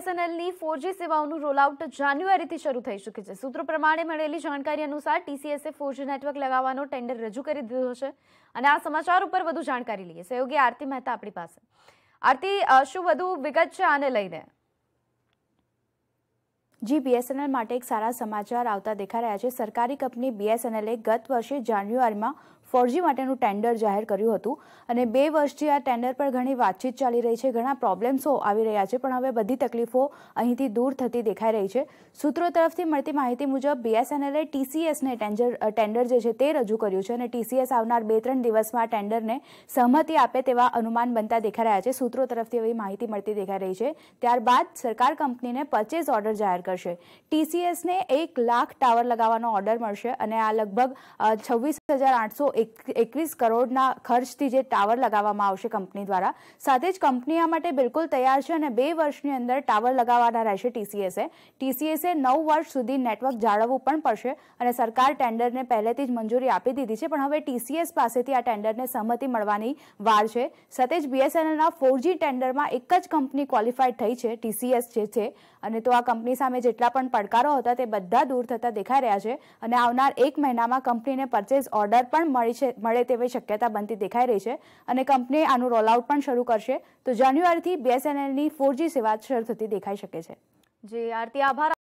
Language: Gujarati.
બીએસએનએલની ફોરજી સેવાઓનું રોલઆઉટ જાન્યુઆરીથી શરૂ થઈ શકે છે સૂત્રો પ્રમાણે મળેલી જાણકારી અનુસાર ટીસીએસએ ફોરજી નેટવર્ક લગાવવાનો ટેન્ડર રજૂ કરી દીધો છે અને આ સમાચાર ઉપર વધુ જાણકારી લઈએ સહયોગી આરતી મહેતા આપણી પાસે આરતી શું વધુ વિગત છે આને લઈને જી બીએસએનએલ માટે એક સારા સમાચાર આવતા દેખાઈ રહ્યા છે સરકારી કંપની બીએસએનએલે ગત વર્ષે જાન્યુઆરીમાં ફોરજી માટેનું ટેન્ડર જાહેર કર્યું હતું અને બે વર્ષથી આ ટેન્ડર પર ઘણી વાતચીત ચાલી રહી છે ઘણા પ્રોબ્લેમ્સો આવી રહ્યા છે પણ હવે બધી તકલીફો અહીંથી દૂર થતી દેખાઈ રહી છે સૂત્રો તરફથી મળતી માહિતી મુજબ બીએસએનએલએ ટીસીએસને ટેન્ડર ટેન્ડર જે છે તે રજૂ કર્યું છે અને ટીસીએસ આવનાર બે ત્રણ દિવસમાં ટેન્ડરને સહમતિ આપે તેવા અનુમાન બનતા દેખાઈ રહ્યા છે સૂત્રો તરફથી એવી માહિતી મળતી દેખાઈ રહી છે ત્યારબાદ સરકાર કંપનીને પરચેઝ ઓર્ડર જાહેર કરશે ટીસીએસને એક લાખ ટાવર લગાવવાનો ઓર્ડર મળશે અને આ લગભગ છવ્વીસ હજાર આઠસો એકવીસ કરોડના ખર્ચથી જે ટાવર લગાવવામાં આવશે કંપની દ્વારા સાથે જ કંપની આ માટે બિલકુલ તૈયાર છે અને બે વર્ષની અંદર ટાવર લગાવવાના રહેશે ટીસીએસે ટીસીએસએ નવ વર્ષ સુધી નેટવર્ક જાળવવું પણ પડશે અને સરકાર ટેન્ડરને પહેલેથી જ મંજૂરી આપી દીધી છે પણ હવે ટીસીએસ પાસેથી આ ટેન્ડરને સહમતિ મળવાની વાર છે સાથે જ બીએસએનએલના ફોરજી ટેન્ડરમાં એક જ કંપની ક્વોલિફાઈડ થઈ છે ટીસીએસ જે છે અને તો આ કંપની સામે જેટલા પણ પડકારો હતા તે બધા દૂર થતા દેખાઈ રહ્યા છે અને આવનાર એક મહિનામાં કંપનીને પરચેઝ ઓર્ડર પણ મળી મળી છે મળે તેવી શક્યતા બનતી દેખાઈ રહી છે અને કંપની આનું રોલઆઉટ પણ શરૂ કરશે તો જાન્યુઆરીથી બીએસએનએલની ફોર સેવા શરૂ થતી દેખાઈ શકે છે જી આરતી આભાર